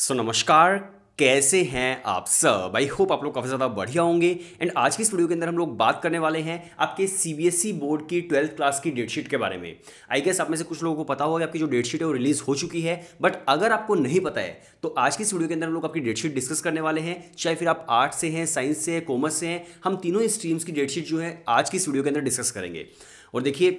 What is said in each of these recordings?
सो so, नमस्कार कैसे हैं आप सब आई होप आप लोग काफ़ी ज़्यादा बढ़िया होंगे एंड आज की इस वीडियो के अंदर हम लोग बात करने वाले हैं आपके सीबीएसई e बोर्ड की ट्वेल्थ क्लास की डेटशीट के बारे में आई गेस आप में से कुछ लोगों को पता होगा कि आपकी जो डेटशीट है वो रिलीज़ हो चुकी है बट अगर आपको नहीं पता है तो आज की इस वीडियो के अंदर हम लोग आपकी डेटशीट डिस्कस करने वाले हैं चाहे फिर आप आर्ट्स से हैं साइंस से हैं कॉमर्स से हैं हम तीनों स्ट्रीम्स की डेटशीट जो है आज की इस वीडियो के अंदर डिस्कस करेंगे और देखिए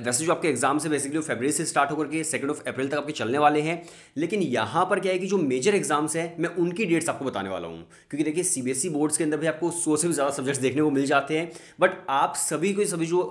वैसे जो आपके एग्जाम से बेसिकली वो फेबररी से स्टार्ट होकर के सेकेंड ऑफ अप्रैल तक आपके चलने वाले हैं लेकिन यहाँ पर क्या है कि जो मेजर एग्जाम्स हैं मैं उनकी डेट्स आपको बताने वाला हूँ क्योंकि देखिए सीबीएसई बोर्ड्स e के अंदर भी आपको सौ से भी ज़्यादा सब्जेक्ट्स देखने को मिल जाते हैं बट आप सभी को सभी जो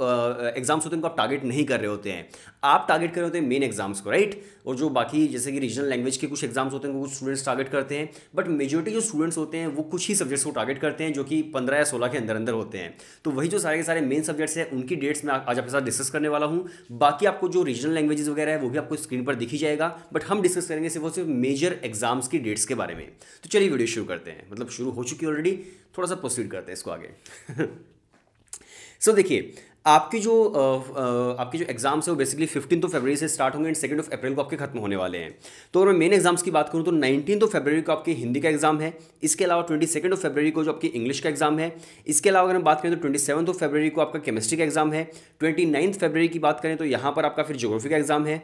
एग्जाम्स होते हैं उनको आप टारगेट नहीं कर रहे होते हैं आप टारगेट कर रहे होते हैं मेन एग्जाम्स को राइट और जो बाकी जैसे कि रीजनल लैंग्वेज के कुछ एग्जाम्स होते हैं कुछ स्टूडेंट्स टारगेट करते हैं बट मेजोरिटी जो स्टूडेंट्स होते हैं वो कुछ ही सब्जेक्ट्स को टारगेट करते हैं जो कि पंद्रह या सोलह के अंदर अंदर होते हैं तो वही जो सारे के सारे मेन सब्जेक्ट्स हैं उनकी डेट्स मैं आज आपके साथ डिस्कस करने वाला हूँ बाकी आपको जो रीजनल लैंग्वेजेस वगैरह है वो भी आपको स्क्रीन पर दिखी जाएगा बट हम डिस्कस करेंगे सिर्फ और सिर्फ मेजर एग्जाम्स की डेट्स के बारे में तो चलिए वीडियो शुरू करते हैं मतलब शुरू हो चुकी है ऑलरेडी थोड़ा सा प्रोसीड करते हैं इसको आगे सो so, देखिए आपके जो आपके जो एग्ज़ाम्स हैं वो बेसिकली फिफ्टीन तो फरवरी से स्टार्ट होंगे एंड सेकेंड ऑफ अप्रैल को आपके खत्म होने वाले हैं तो अगर मैं मेन एग्जाम्स की बात करूँ तो नाइनटीन तो फरवरी को आपके हिंदी का एग्जाम है इसके अलावा ट्वेंटी सेकेंड ऑफ फरवरी को जो आपकी इंग्लिश का एग्जाम है इसके अलावा अगर हम बात करें तो ट्वेंटी सेवन ऑफ फरवरी को आपका केमिस्ट्री का एग्जाम है ट्वेंटी नाइन्थ फेबररी की बात करें तो यहाँ पर आपका फिर जोग्राफी का एग्जाम है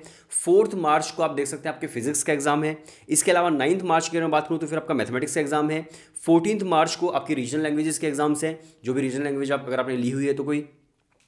फोर्थ मार्च को आप देख सकते हैं आपके फिजिक्स का एग्जाम है इसके अलावा नाइन्थ मार्च की अगर मैं बात करूँ तो फिर आपका मैथमेटिक्स का एग्जाम है फोर्टीन मार्च को आपकी रीजनल लैंग्वेजेस के एग्जाम्स हैं जो भी रीजनल लैंग्वेज आप अगर आपने ली हुई है तो कोई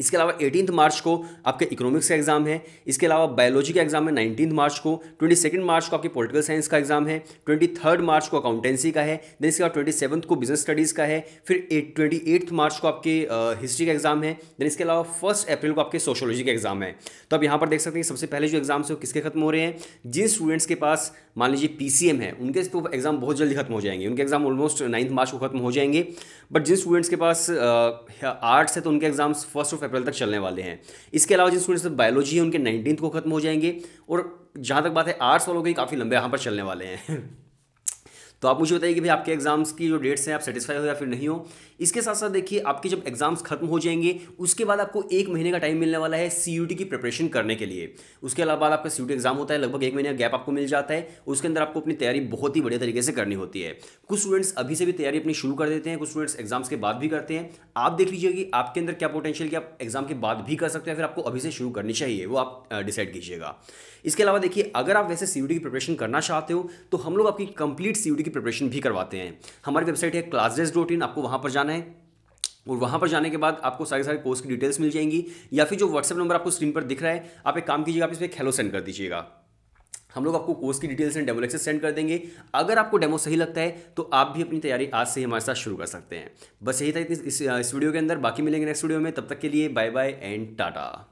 इसके अलावा एटीन मार्च को आपके इकोनॉमिक्स का एग्जाम है इसके अलावा बायोलॉजी का एग्जाम है नाइनटीन मार्च को ट्वेंटी सेकेंड मार्च को आपकी पॉलिटिकल साइंस का एग्जाम है ट्वेंटी थर्ड मार्च को अकाउंटेंसी का है देन इसके अलावा ट्वेंटी सेवन्थ को बिजनेस स्टडीज़ का है फिर ट्वेंटी एट मार्च को आपके हिस्ट्री का एग्जाम है देन इसके अलावा फर्स्ट अप्रैल को आपके सोशोलॉजी का एग्जाम है तो आप यहाँ पर देख सकते हैं सबसे पहले जो एग्जाम्स है वो किसके खत्म हो रहे हैं जिन स्टूडेंट्स के पास मान लीजिए पी है उनके तो एग्जाम बहुत जल्दी खत्म हो जाएंगे उनके एग्जाम ऑलमोस्ट नाइन्थ मार्च को खत्म हो जाएंगे बट जिन स्टूडेंट्स के पास आर्ट्स है तो उनके exams first of of April तक चलने वाले हैं इसके अलावा जिन स्टूडेंट्स बायोलॉजी है उनके नाइनटीन को खत्म हो जाएंगे और जहाँ तक बात है आर्ट्स वालों के काफ़ी लंबे यहाँ पर चलने वाले हैं तो आप मुझे बताइए कि भाई आपके एग्जाम्स की जो डेट्स हैं आप सेटिस्फाई हो या फिर नहीं हो इसके साथ साथ देखिए आपके जब एग्जाम्स खत्म हो जाएंगे उसके बाद आपको एक महीने का टाइम मिलने वाला है सी की प्रिपरेशन करने के लिए उसके अलावा आपका सी एग्जाम होता है लगभग एक महीने का गैप आपको मिल जाता है उसके अंदर आपको अपनी तैयारी बहुत ही बढ़िया तरीके से करनी होती है कुछ स्टूडेंट्स अभी से भी तैयारी अपनी शुरू कर देते हैं कुछ स्टूडेंट्स एग्जाम्स के बाद भी करते हैं आप देख लीजिए कि आपके अंदर क्या पोटेंशियल कि आप एग्जाम के बाद भी कर सकते हैं फिर आपको अभी से शुरू करनी चाहिए वो आप डिसाइड कीजिएगा इसके अलावा देखिए अगर आप वैसे सी की प्रिपरेशन करना चाहते हो तो हम लोग आपकी कंप्लीट सी प्रिपरेशन भी करवाते हैं हमारी वेबसाइट है क्लासेज डॉट इन आपको वहाँ पर जाना है और वहाँ पर जाने के बाद आपको सारे सारे कोर्स की डिटेल्स मिल जाएंगी या फिर जो व्हाट्सएप नंबर आपको स्क्रीन पर दिख रहा है आप एक काम कीजिएगा आप इस पर हेलो सेंड कर दीजिएगा हम लोग आपको कोर्स की details and demo lecture send कर देंगे अगर आपको डेमो सही लगता है तो आप भी अपनी तैयारी आज से ही हमारे साथ शुरू कर सकते हैं बस यही था इस, इस वीडियो के अंदर बाकी मिलेंगे नेक्स्ट वीडियो में तब तक के लिए बाय बाय एंड टाटा